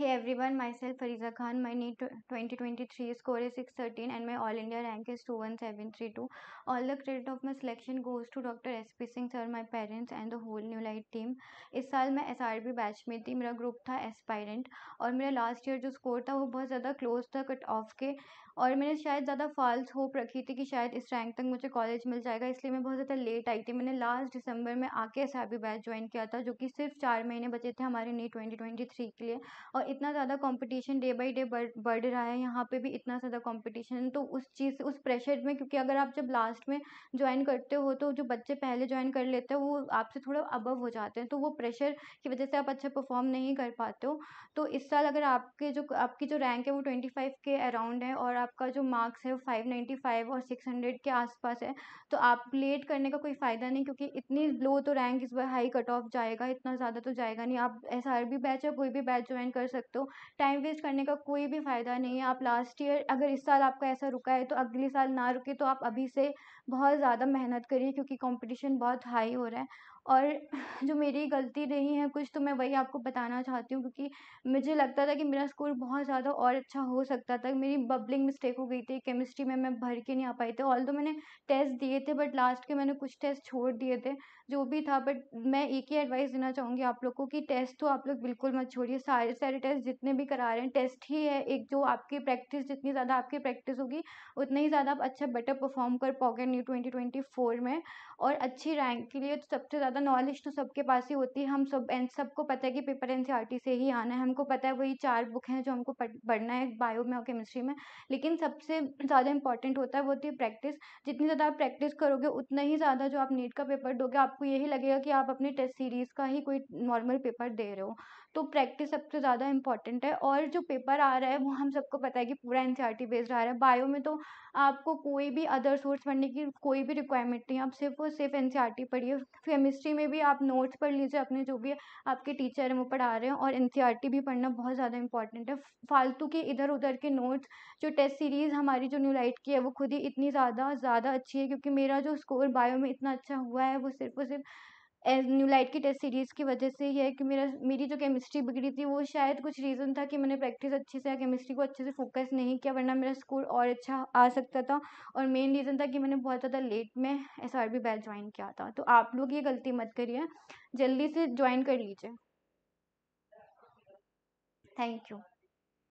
Hey everyone myself Fariza Khan twenty twenty three score Khan. Six thirteen and my all India rank is two one seven three two all the credit of my selection goes to doctor S P Singh sir my parents and the whole new light team इस साल मैं S R B batch में थी मेरा group था aspirant और मेरा last year जो स्कोर था वो बहुत ज़्यादा क्लोज था कट ऑफ के और मैंने शायद ज़्यादा फॉल्स होप रखी थी कि शायद इस रैंक तक मुझे कॉलेज मिल जाएगा इसलिए मैं बहुत ज़्यादा लेट आई थी मैंने लास्ट दिसंबर में आके S R B batch join किया था जो कि सिर्फ चार महीने बचे थे हमारे नीट ट्वेंटी ट्वेंटी थ्री के लिए और इतना ज़्यादा कंपटीशन डे बाय डे बढ़ रहा है यहाँ पे भी इतना ज़्यादा कंपटीशन तो उस चीज़ उस प्रेशर में क्योंकि अगर आप जब लास्ट में ज्वाइन करते हो तो जो बच्चे पहले ज्वाइन कर लेते हैं वो आपसे थोड़ा अबव हो जाते हैं तो वो प्रेशर की वजह से आप अच्छा परफॉर्म नहीं कर पाते हो तो इस साल अगर आपके जो आपकी जो रैंक है वो ट्वेंटी फाइव के अराउंड है और आपका जो मार्क्स है वो फाइव नाइन्टी फाइव और सिक्स हंड्रेड के आसपास है तो आप लेट करने का कोई फ़ायदा नहीं क्योंकि इतनी लो तो रैंक इस बार हाई कट ऑफ जाएगा इतना ज़्यादा तो जाएगा नहीं आप एस आर बी बैच है कोई भी बैच ज्वाइन कर सकते सकते हो टाइम वेस्ट करने का कोई भी फ़ायदा नहीं है आप लास्ट ईयर अगर इस साल आपका ऐसा रुका है तो अगले साल ना रुके तो आप अभी से बहुत ज़्यादा मेहनत करिए क्योंकि कॉम्पिटिशन बहुत हाई हो रहा है और जो मेरी गलती रही है कुछ तो मैं वही आपको बताना चाहती हूँ क्योंकि मुझे लगता था कि मेरा स्कोर बहुत ज़्यादा और अच्छा हो सकता था मेरी बबलिंग मिस्टेक हो गई थी केमिस्ट्री में मैं भर के नहीं आ पाई थी ऑल दो मैंने टेस्ट दिए थे बट लास्ट के मैंने कुछ टेस्ट छोड़ दिए थे जो भी था बट मैं एक ही एडवाइस देना चाहूँगी आप लोग को कि टेस्ट तो आप लोग बिल्कुल मत छोड़िए सारे सारे टेस्ट जितने भी करा रहे हैं टेस्ट ही है एक जो आपकी प्रैक्टिस जितनी ज़्यादा आपकी प्रैक्टिस होगी उतना ही ज़्यादा आप अच्छा बेटर परफॉर्म कर पाओगे न्यू ट्वेंटी ट्वेंटी फोर में और अच्छी रैंक के लिए तो सबसे ज़्यादा नॉलेज तो सबके पास ही होती है हम सब एन सबको पता है कि पेपर एन e से ही आना है हमको पता है वही चार बुक हैं जो हमको पढ़ना है बायो में और केमिस्ट्री में लेकिन सबसे ज़्यादा इंपॉर्टेंट होता है वो होती है प्रैक्टिस जितनी ज़्यादा आप प्रैक्टिस करोगे उतना ही ज़्यादा जो आप नीट का पेपर दोगे आपको यही लगेगा कि आप अपने टेस्ट सीरीज़ का ही कोई नॉर्मल पेपर दे रहे हो तो प्रैक्टिस सबसे ज़्यादा इम्पॉर्टेंट है और जो पेपर आ रहा है वो हम सबको पता है कि पूरा एन सी बेस्ड आ रहा है बायो में तो आपको कोई भी अदर सोर्स पढ़ने की कोई भी रिक्वायरमेंट नहीं आप सिर्फ और सिर्फ एन सी पढ़िए केमिस्ट्री में भी आप नोट्स पढ़ लीजिए अपने जो भी आपके टीचर हैं वो पढ़ा रहे हैं और एन सी भी पढ़ना बहुत ज़्यादा इंपॉर्टेंट है फालतू के इधर उधर के नोट्स जो टेस्ट सीरीज़ हमारी जो न्यू लाइट की है वो खुद ही इतनी ज़्यादा ज़्यादा अच्छी है क्योंकि मेरा जो स्कोर बायो में इतना अच्छा हुआ है वो सिर्फ और सिर्फ एज़ न्यू लाइट की टेस्ट सीरीज़ की वजह से ये है कि मेरा मेरी जो केमिस्ट्री बिगड़ी थी वो शायद कुछ रीज़न था कि मैंने प्रैक्टिस अच्छे से या केमिस्ट्री को अच्छे से फोकस नहीं किया वरना मेरा स्कोर और अच्छा आ सकता था और मेन रीज़न था कि मैंने बहुत ज़्यादा लेट में S R B batch join किया था तो आप लोग ये गलती मत करिए जल्दी से ज्वाइन कर लीजिए थैंक यू